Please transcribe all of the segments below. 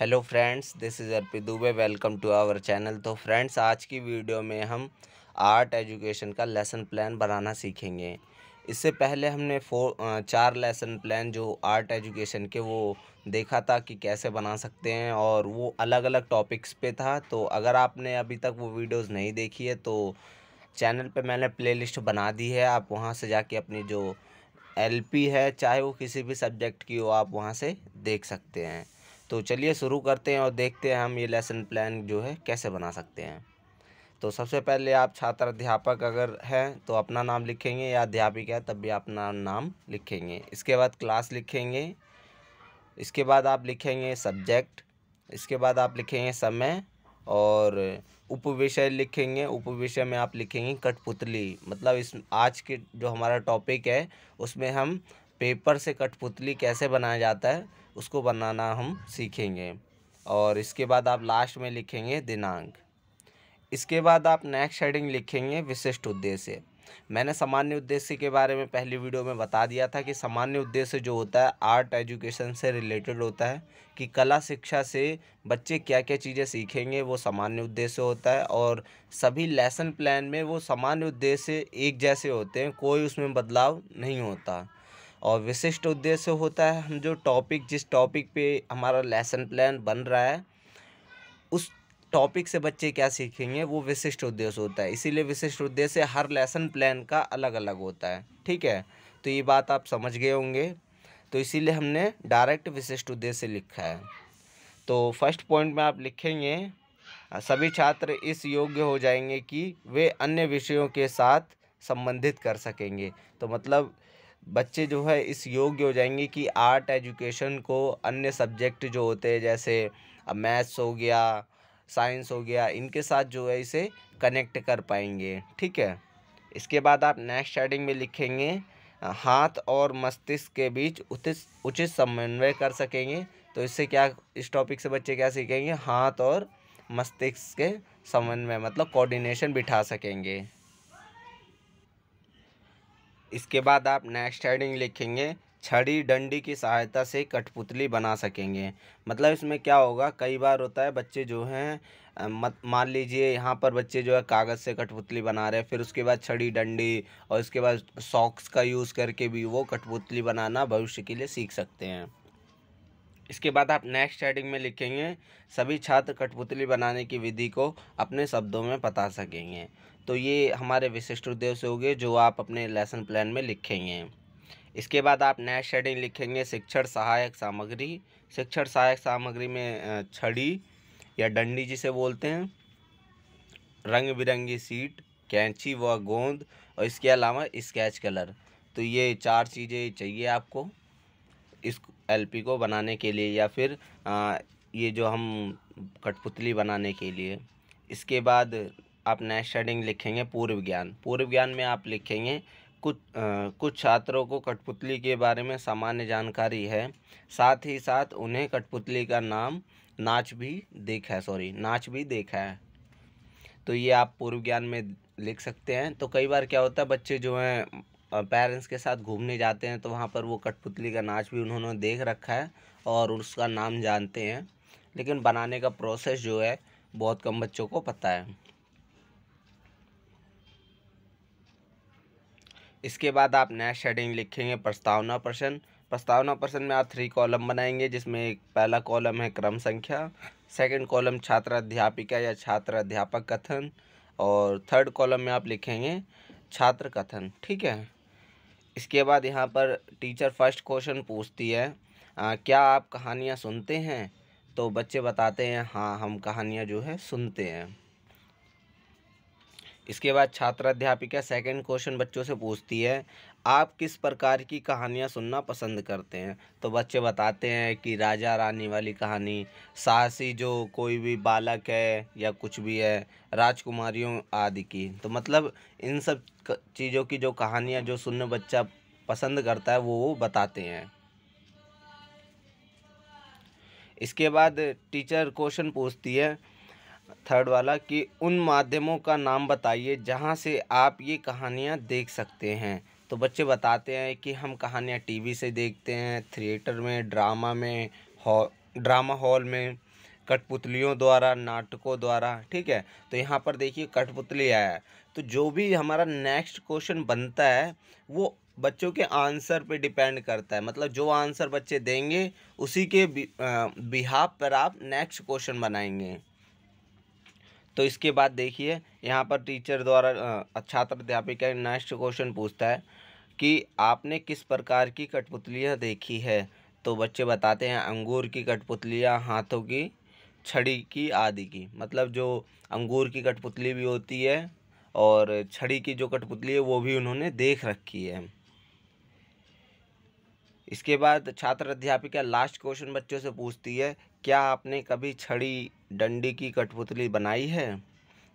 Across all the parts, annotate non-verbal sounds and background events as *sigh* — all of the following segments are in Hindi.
hello friends this is Arpit Dubey welcome to our channel तो फ्रेंड्स आज की वीडियो में हम आर्ट एजुकेशन का लेसन प्लान बनाना सीखेंगे इससे पहले हमने फोर चार लेसन प्लान जो आर्ट एजुकेशन के वो देखा था कि कैसे बना सकते हैं और वो अलग अलग टॉपिक्स पे था तो अगर आपने अभी तक वो वीडियोज़ नहीं देखी है तो चैनल पर मैंने प्ले बना दी है आप वहाँ से जाके अपनी जो एल है चाहे वो किसी भी सब्जेक्ट की हो आप वहाँ से देख सकते हैं तो चलिए शुरू करते हैं और देखते हैं हम ये लेसन प्लान जो है कैसे बना सकते हैं तो सबसे पहले आप छात्र अध्यापक अगर हैं तो अपना नाम लिखेंगे या अध्यापिका है तब भी अपना नाम लिखेंगे इसके बाद क्लास लिखेंगे इसके बाद आप लिखेंगे सब्जेक्ट इसके बाद आप लिखेंगे समय और उपविषय लिखेंगे उपविषय में आप लिखेंगे कठपुतली मतलब इस आज के जो हमारा टॉपिक है उसमें हम पेपर से कठपुतली कैसे बनाया जाता है उसको बनाना हम सीखेंगे और इसके बाद आप लास्ट में लिखेंगे दिनांक इसके बाद आप नेक्स्ट हेडिंग लिखेंगे विशिष्ट उद्देश्य मैंने सामान्य उद्देश्य के बारे में पहली वीडियो में बता दिया था कि सामान्य उद्देश्य जो होता है आर्ट एजुकेशन से रिलेटेड होता है कि कला शिक्षा से बच्चे क्या क्या चीज़ें सीखेंगे वो सामान्य उद्देश्य होता है और सभी लेसन प्लान में वो सामान्य उद्देश्य एक जैसे होते हैं कोई उसमें बदलाव नहीं होता और विशिष्ट उद्देश्य होता है हम जो टॉपिक जिस टॉपिक पे हमारा लेसन प्लान बन रहा है उस टॉपिक से बच्चे क्या सीखेंगे वो विशिष्ट उद्देश्य होता है इसीलिए विशिष्ट उद्देश्य हर लेसन प्लान का अलग अलग होता है ठीक है तो ये बात आप समझ गए होंगे तो इसीलिए हमने डायरेक्ट विशिष्ट उद्देश्य लिखा है तो फर्स्ट पॉइंट में आप लिखेंगे सभी छात्र इस योग्य हो जाएंगे कि वे अन्य विषयों के साथ संबंधित कर सकेंगे तो मतलब बच्चे जो है इस योग्य हो जाएंगे कि आर्ट एजुकेशन को अन्य सब्जेक्ट जो होते हैं जैसे अब मैथ्स हो गया साइंस हो गया इनके साथ जो है इसे कनेक्ट कर पाएंगे ठीक है इसके बाद आप नेक्स्ट शेडिंग में लिखेंगे हाथ और मस्तिष्क के बीच उचित उचित समन्वय कर सकेंगे तो इससे क्या इस टॉपिक से बच्चे क्या सीखेंगे हाथ और मस्तिष्क के समन्वय मतलब कोऑर्डिनेशन बिठा सकेंगे इसके बाद आप नेक्स्ट हेडिंग लिखेंगे छड़ी डंडी की सहायता से कठपुतली बना सकेंगे मतलब इसमें क्या होगा कई बार होता है बच्चे जो हैं मत मान लीजिए यहाँ पर बच्चे जो है कागज़ से कठपुतली बना रहे हैं फिर उसके बाद छड़ी डंडी और इसके बाद सॉक्स का यूज़ करके भी वो कठपुतली बनाना भविष्य के लिए सीख सकते हैं इसके बाद आप नेक्स्ट हेडिंग में लिखेंगे सभी छात्र कठपुतली बनाने की विधि को अपने शब्दों में बता सकेंगे तो ये हमारे विशिष्ट उद्देश्य हो गए जो आप अपने लेसन प्लान में लिखेंगे इसके बाद आप नेक्स्ट शेडिंग लिखेंगे शिक्षण सहायक सामग्री शिक्षण सहायक सामग्री में छड़ी या डंडी जिसे बोलते हैं रंग बिरंगी सीट कैंची व गोंद और इसके अलावा स्केच कलर तो ये चार चीज़ें चाहिए आपको इस एलपी को बनाने के लिए या फिर आ, ये जो हम कठपुतली बनाने के लिए इसके बाद आप नेक्स्ट हेडिंग लिखेंगे पूर्व ज्ञान पूर्व ज्ञान में आप लिखेंगे कुछ आ, कुछ छात्रों को कठपुतली के बारे में सामान्य जानकारी है साथ ही साथ उन्हें कठपुतली का नाम नाच भी देखा है सॉरी नाच भी देखा है तो ये आप पूर्व ज्ञान में लिख सकते हैं तो कई बार क्या होता है बच्चे जो हैं पेरेंट्स के साथ घूमने जाते हैं तो वहाँ पर वो कठपुतली का नाच भी उन्होंने देख रखा है और उसका नाम जानते हैं लेकिन बनाने का प्रोसेस जो है बहुत कम बच्चों को पता है इसके बाद आप नेक्स्ट हेडिंग लिखेंगे प्रस्तावना प्रश्न प्रस्तावना प्रश्न में आप थ्री कॉलम बनाएंगे जिसमें एक पहला कॉलम है क्रम संख्या सेकंड कॉलम छात्र अध्यापिका या छात्र अध्यापक कथन और थर्ड कॉलम में आप लिखेंगे छात्र कथन ठीक है इसके बाद यहाँ पर टीचर फर्स्ट क्वेश्चन पूछती है आ, क्या आप कहानियाँ सुनते हैं तो बच्चे बताते हैं हाँ हम कहानियाँ जो है सुनते हैं इसके बाद छात्र अध्यापिका सेकंड क्वेश्चन बच्चों से पूछती है आप किस प्रकार की कहानियाँ सुनना पसंद करते हैं तो बच्चे बताते हैं कि राजा रानी वाली कहानी साहसी जो कोई भी बालक है या कुछ भी है राजकुमारियों आदि की तो मतलब इन सब चीज़ों की जो कहानियाँ जो सुनने बच्चा पसंद करता है वो वो बताते हैं इसके बाद टीचर क्वेश्चन पूछती है थर्ड वाला कि उन माध्यमों का नाम बताइए जहाँ से आप ये कहानियाँ देख सकते हैं तो बच्चे बताते हैं कि हम कहानियाँ टीवी से देखते हैं थिएटर में ड्रामा में हॉ ड्रामा हॉल में कठपुतलियों द्वारा नाटकों द्वारा ठीक है तो यहाँ पर देखिए कठपुतली आया है तो जो भी हमारा नेक्स्ट क्वेश्चन बनता है वो बच्चों के आंसर पे डिपेंड करता है मतलब जो आंसर बच्चे देंगे उसी के बिहाब पर आप नेक्स्ट क्वेश्चन बनाएंगे तो इसके बाद देखिए यहाँ पर टीचर द्वारा छात्र अच्छा अध्यापिका नेक्स्ट क्वेश्चन पूछता है कि आपने किस प्रकार की कठपुतलियाँ देखी है तो बच्चे बताते हैं अंगूर की कठपुतलियाँ हाथों की छड़ी की आदि की मतलब जो अंगूर की कठपुतली भी होती है और छड़ी की जो कठपुतली है वो भी उन्होंने देख रखी है इसके बाद छात्र अध्यापिका लास्ट क्वेश्चन बच्चों से पूछती है क्या आपने कभी छड़ी डंडी की कठपुतली बनाई है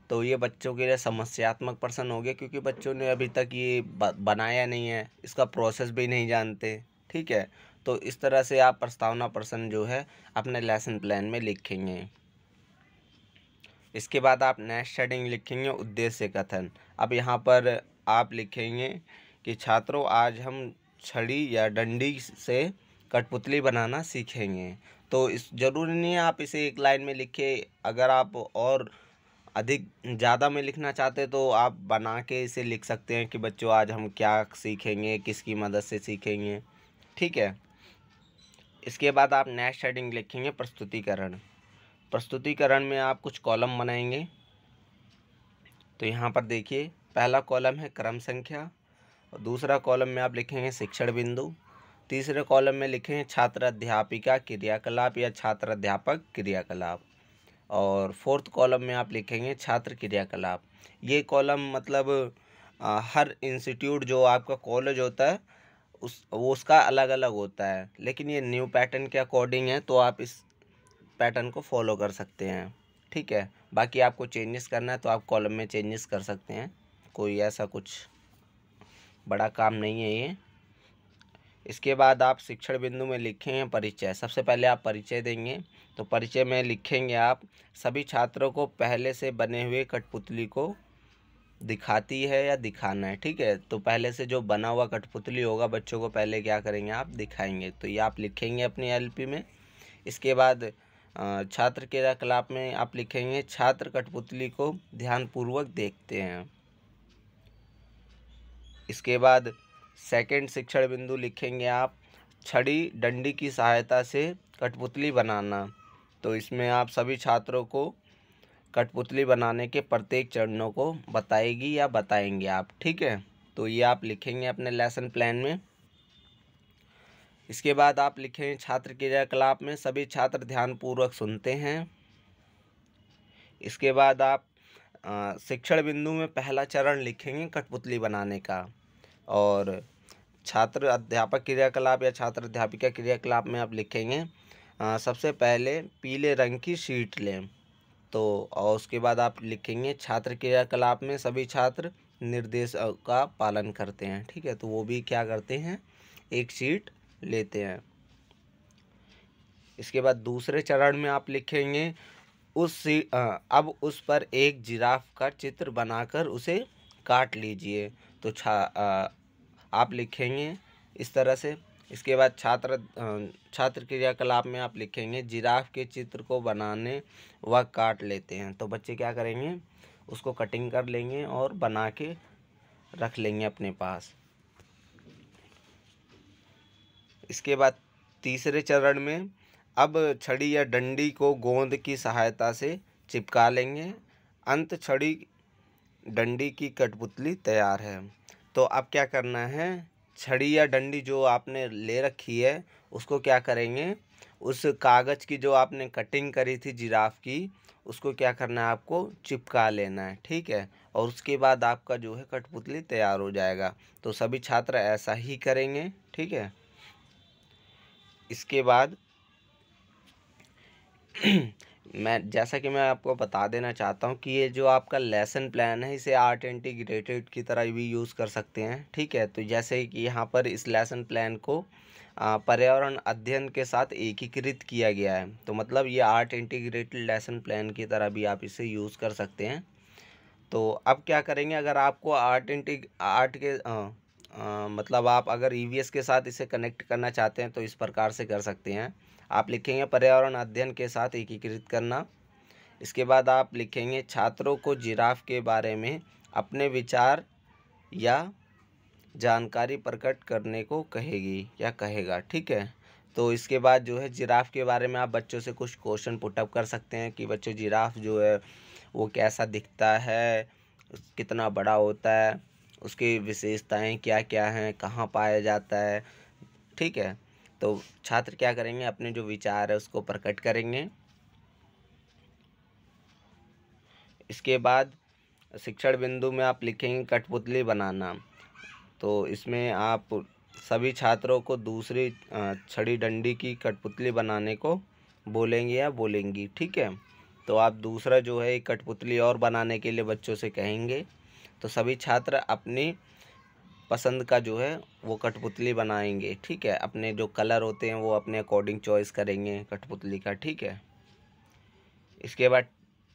तो ये बच्चों के लिए समस्यात्मक प्रश्न हो गया क्योंकि बच्चों ने अभी तक ये बनाया नहीं है इसका प्रोसेस भी नहीं जानते ठीक है तो इस तरह से आप प्रस्तावना प्रश्न जो है अपने लेसन प्लान में लिखेंगे इसके बाद आप नेक्स्ट हेडिंग लिखेंगे उद्देश्य कथन अब यहाँ पर आप लिखेंगे कि छात्रों आज हम छड़ी या डंडी से कठपुतली बनाना सीखेंगे तो इस ज़रूरी नहीं है आप इसे एक लाइन में लिखे अगर आप और अधिक ज़्यादा में लिखना चाहते तो आप बना के इसे लिख सकते हैं कि बच्चों आज हम क्या सीखेंगे किसकी मदद से सीखेंगे ठीक है इसके बाद आप नेक्स्ट हेडिंग लिखेंगे प्रस्तुतिकरण प्रस्तुतिकरण में आप कुछ कॉलम बनाएंगे तो यहाँ पर देखिए पहला कॉलम है क्रम संख्या और दूसरा कॉलम में आप लिखेंगे शिक्षण बिंदु तीसरे कॉलम में लिखे हैं छात्र अध्यापिका क्रियाकलाप या छात्र अध्यापक क्रियाकलाप और फोर्थ कॉलम में आप लिखेंगे छात्र क्रियाकलाप ये कॉलम मतलब आ, हर इंस्टीट्यूट जो आपका कॉलेज होता है उस वो उसका अलग अलग होता है लेकिन ये न्यू पैटर्न के अकॉर्डिंग है तो आप इस पैटर्न को फॉलो कर सकते हैं ठीक है बाकी आपको चेंजेस करना है तो आप कॉलम में चेंजेस कर सकते हैं कोई ऐसा कुछ बड़ा काम नहीं है ये इसके बाद आप शिक्षण बिंदु में लिखेंगे परिचय सबसे पहले आप परिचय देंगे तो परिचय में लिखेंगे आप सभी छात्रों को पहले से बने हुए कठपुतली को दिखाती है या दिखाना है ठीक है तो पहले से जो बना हुआ कठपुतली होगा बच्चों को पहले क्या करेंगे आप दिखाएंगे तो ये आप लिखेंगे अपनी एलपी में इसके बाद छात्र क्रियाकलाप में आप लिखेंगे छात्र कठपुतली को ध्यानपूर्वक देखते हैं इसके बाद सेकंड शिक्षण बिंदु लिखेंगे आप छड़ी डंडी की सहायता से कठपुतली बनाना तो इसमें आप सभी छात्रों को कठपुतली बनाने के प्रत्येक चरणों को बताएगी या बताएंगे आप ठीक है तो ये आप लिखेंगे अपने लेसन प्लान में इसके बाद आप लिखें छात्र क्रियाकलाप में सभी छात्र ध्यानपूर्वक सुनते हैं इसके बाद आप शिक्षण बिंदु में पहला चरण लिखेंगे कठपुतली बनाने का और छात्र अध्यापक क्रियाकलाप या छात्र अध्यापिका क्रियाकलाप में आप लिखेंगे आ, सबसे पहले पीले रंग की शीट लें तो और उसके बाद आप लिखेंगे छात्र क्रियाकलाप में सभी छात्र निर्देश का पालन करते हैं ठीक है तो वो भी क्या करते हैं एक शीट लेते हैं इसके बाद दूसरे चरण में आप लिखेंगे उस सी अब उस पर एक जिराफ का चित्र बनाकर उसे काट लीजिए तो छा आप लिखेंगे इस तरह से इसके बाद छात्र छात्र क्रियाकलाप में आप लिखेंगे जिराफ के चित्र को बनाने व काट लेते हैं तो बच्चे क्या करेंगे उसको कटिंग कर लेंगे और बना के रख लेंगे अपने पास इसके बाद तीसरे चरण में अब छड़ी या डंडी को गोंद की सहायता से चिपका लेंगे अंत छड़ी डंडी की कठपुतली तैयार है तो अब क्या करना है छड़ी या डंडी जो आपने ले रखी है उसको क्या करेंगे उस कागज़ की जो आपने कटिंग करी थी जिराफ की उसको क्या करना है आपको चिपका लेना है ठीक है और उसके बाद आपका जो है कठपुतली तैयार हो जाएगा तो सभी छात्र ऐसा ही करेंगे ठीक है इसके बाद *clears throat* *clears throat* मैं जैसा कि मैं आपको बता देना चाहता हूँ कि ये जो आपका लेसन प्लान है इसे आर्ट इंटीग्रेटेड की तरह भी यूज़ कर सकते हैं ठीक है तो जैसे कि यहाँ पर इस लेसन प्लान को पर्यावरण अध्ययन के साथ एकीकृत किया गया है तो मतलब ये आर्ट इंटीग्रेटेड लेसन प्लान की तरह भी आप इसे यूज़ कर सकते हैं तो अब क्या करेंगे अगर आपको आर्ट इंटी आर्ट के आ, आ, मतलब आप अगर ई e के साथ इसे कनेक्ट करना चाहते हैं तो इस प्रकार से कर सकते हैं आप लिखेंगे पर्यावरण अध्ययन के साथ एकीकृत करना इसके बाद आप लिखेंगे छात्रों को जिराफ के बारे में अपने विचार या जानकारी प्रकट करने को कहेगी या कहेगा ठीक है तो इसके बाद जो है जिराफ के बारे में आप बच्चों से कुछ क्वेश्चन पुटअप कर सकते हैं कि बच्चों जिराफ जो है वो कैसा दिखता है कितना बड़ा होता है उसकी विशेषताएं क्या क्या हैं कहाँ पाया जाता है ठीक है तो छात्र क्या करेंगे अपने जो विचार है उसको प्रकट करेंगे इसके बाद शिक्षण बिंदु में आप लिखेंगे कठपुतली बनाना तो इसमें आप सभी छात्रों को दूसरी छड़ी डंडी की कठपुतली बनाने को बोलेंगे या बोलेंगी ठीक है तो आप दूसरा जो है कठपुतली और बनाने के लिए बच्चों से कहेंगे तो सभी छात्र अपनी पसंद का जो है वो कठपुतली बनाएंगे ठीक है अपने जो कलर होते हैं वो अपने अकॉर्डिंग चॉइस करेंगे कठपुतली का ठीक है इसके बाद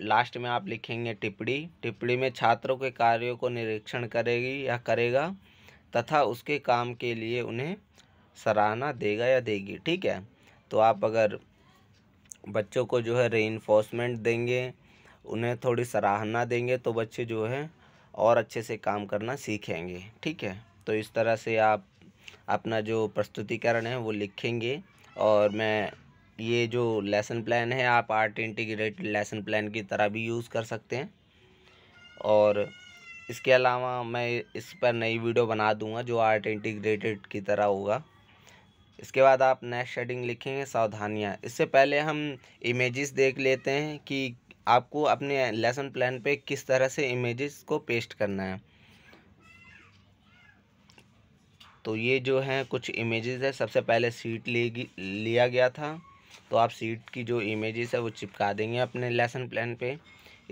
लास्ट में आप लिखेंगे टिप्पणी टिप्पणी में छात्रों के कार्यों को निरीक्षण करेगी या करेगा तथा उसके काम के लिए उन्हें सराहना देगा या देगी ठीक है तो आप अगर बच्चों को जो है रेइनफोर्समेंट देंगे उन्हें थोड़ी सराहना देंगे तो बच्चे जो है और अच्छे से काम करना सीखेंगे ठीक है तो इस तरह से आप अपना जो प्रस्तुतिकरण है वो लिखेंगे और मैं ये जो लेसन प्लान है आप आर्ट इंटीग्रेटेड लेसन प्लान की तरह भी यूज़ कर सकते हैं और इसके अलावा मैं इस पर नई वीडियो बना दूंगा जो आर्ट इंटीग्रेटेड की तरह होगा इसके बाद आप नेक्स्ट शेडिंग लिखेंगे सावधानियाँ इससे पहले हम इमेजेस देख लेते हैं कि आपको अपने लेसन प्लान पे किस तरह से इमेजेस को पेस्ट करना है तो ये जो है कुछ इमेजेस है सबसे पहले सीट लेगी लिया गया था तो आप सीट की जो इमेजेस है वो चिपका देंगे अपने लेसन प्लान पे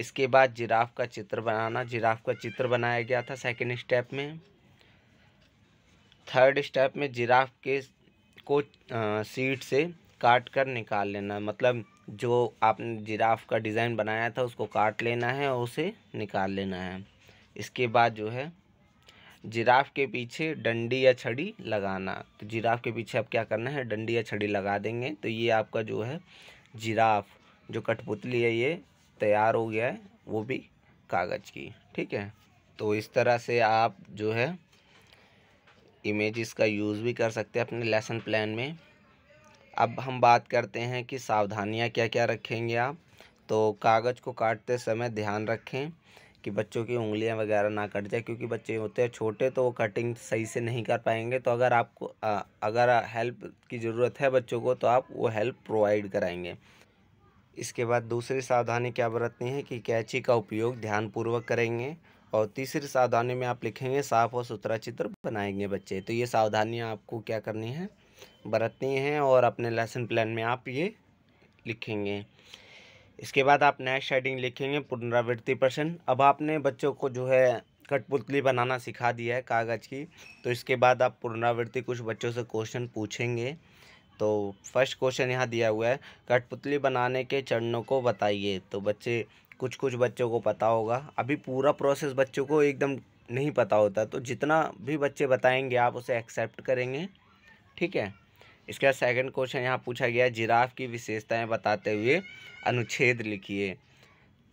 इसके बाद जिराफ का चित्र बनाना जिराफ का चित्र बनाया गया था सेकेंड स्टेप में थर्ड स्टेप में जिराफ के को सीट से काट कर निकाल लेना मतलब जो आपने जिराफ का डिज़ाइन बनाया था उसको काट लेना है और उसे निकाल लेना है इसके बाद जो है जिराफ के पीछे डंडी या छड़ी लगाना तो जिराफ के पीछे आप क्या करना है डंडी या छड़ी लगा देंगे तो ये आपका जो है जिराफ जो कठपुतली है ये तैयार हो गया है वो भी कागज़ की ठीक है तो इस तरह से आप जो है इमेज का यूज़ भी कर सकते हैं अपने लेसन प्लान में अब हम बात करते हैं कि सावधानियां क्या क्या रखेंगे आप तो कागज़ को काटते समय ध्यान रखें कि बच्चों की उंगलियां वगैरह ना कट जाए क्योंकि बच्चे होते हैं छोटे तो वो कटिंग सही से नहीं कर पाएंगे तो अगर आपको अगर हेल्प की ज़रूरत है बच्चों को तो आप वो हेल्प प्रोवाइड कराएंगे इसके बाद दूसरी सावधानी क्या बरतनी है कि कैची का उपयोग ध्यानपूर्वक करेंगे और तीसरी सावधानी में आप लिखेंगे साफ़ और सुथरा चित्र बनाएंगे बच्चे तो ये सावधानियाँ आपको क्या करनी है बरतनी है और अपने लेसन प्लान में आप ये लिखेंगे इसके बाद आप नेक्स्ट हेडिंग लिखेंगे पुनरावृत्ति प्रश्न अब आपने बच्चों को जो है कठपुतली बनाना सिखा दिया है कागज़ की तो इसके बाद आप पुनरावृत्ति कुछ बच्चों से क्वेश्चन पूछेंगे तो फर्स्ट क्वेश्चन यहाँ दिया हुआ है कठपुतली बनाने के चरणों को बताइए तो बच्चे कुछ कुछ बच्चों को पता होगा अभी पूरा प्रोसेस बच्चों को एकदम नहीं पता होता तो जितना भी बच्चे बताएंगे आप उसे एक्सेप्ट करेंगे ठीक है इसके बाद सेकंड क्वेश्चन यहाँ पूछा गया जिराफ की विशेषताएं बताते हुए अनुच्छेद लिखिए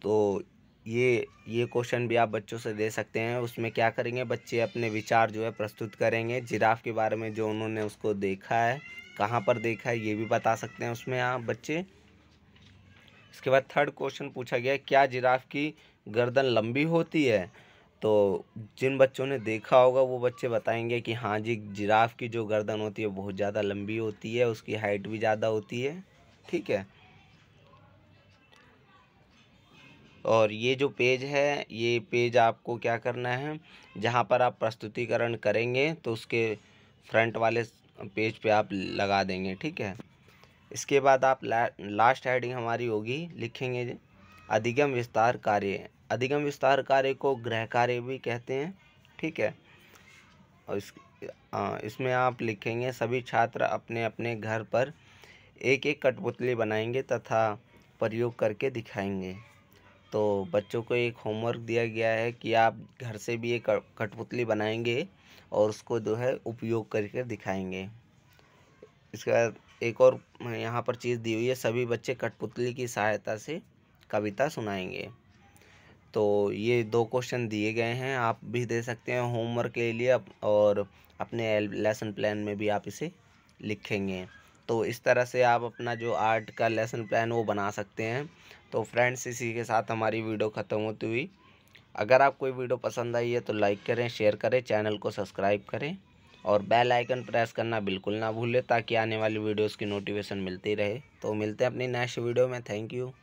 तो ये ये क्वेश्चन भी आप बच्चों से दे सकते हैं उसमें क्या करेंगे बच्चे अपने विचार जो है प्रस्तुत करेंगे जिराफ के बारे में जो उन्होंने उसको देखा है कहाँ पर देखा है ये भी बता सकते हैं उसमें आप बच्चे इसके बाद थर्ड क्वेश्चन पूछा गया क्या जिराफ की गर्दन लंबी होती है तो जिन बच्चों ने देखा होगा वो बच्चे बताएंगे कि हाँ जी जिराफ की जो गर्दन होती है बहुत ज़्यादा लंबी होती है उसकी हाइट भी ज़्यादा होती है ठीक है और ये जो पेज है ये पेज आपको क्या करना है जहाँ पर आप प्रस्तुतिकरण करेंगे तो उसके फ्रंट वाले पेज पे आप लगा देंगे ठीक है इसके बाद आप ला, लास्ट हेडिंग हमारी होगी लिखेंगे अधिगम विस्तार कार्य अधिगम विस्तार कार्य को ग्रह कार्य भी कहते हैं ठीक है और इस आ, इसमें आप लिखेंगे सभी छात्र अपने अपने घर पर एक एक कठपुतली बनाएंगे तथा प्रयोग करके दिखाएंगे तो बच्चों को एक होमवर्क दिया गया है कि आप घर से भी एक कठपुतली बनाएंगे और उसको जो है उपयोग करके दिखाएंगे इसके बाद एक और यहाँ पर चीज़ दी हुई है सभी बच्चे कठपुतली की सहायता से कविता सुनाएंगे तो ये दो क्वेश्चन दिए गए हैं आप भी दे सकते हैं होमवर्क के लिए और अपने लेसन प्लान में भी आप इसे लिखेंगे तो इस तरह से आप अपना जो आर्ट का लेसन प्लान वो बना सकते हैं तो फ्रेंड्स इसी के साथ हमारी वीडियो ख़त्म होती हुई अगर आपको वीडियो पसंद आई है तो लाइक करें शेयर करें चैनल को सब्सक्राइब करें और बेल आइकन प्रेस करना बिल्कुल ना भूलें ताकि आने वाली वीडियोस की नोटिफिकेशन मिलती रहे तो मिलते हैं अपनी नेक्स्ट वीडियो में थैंक यू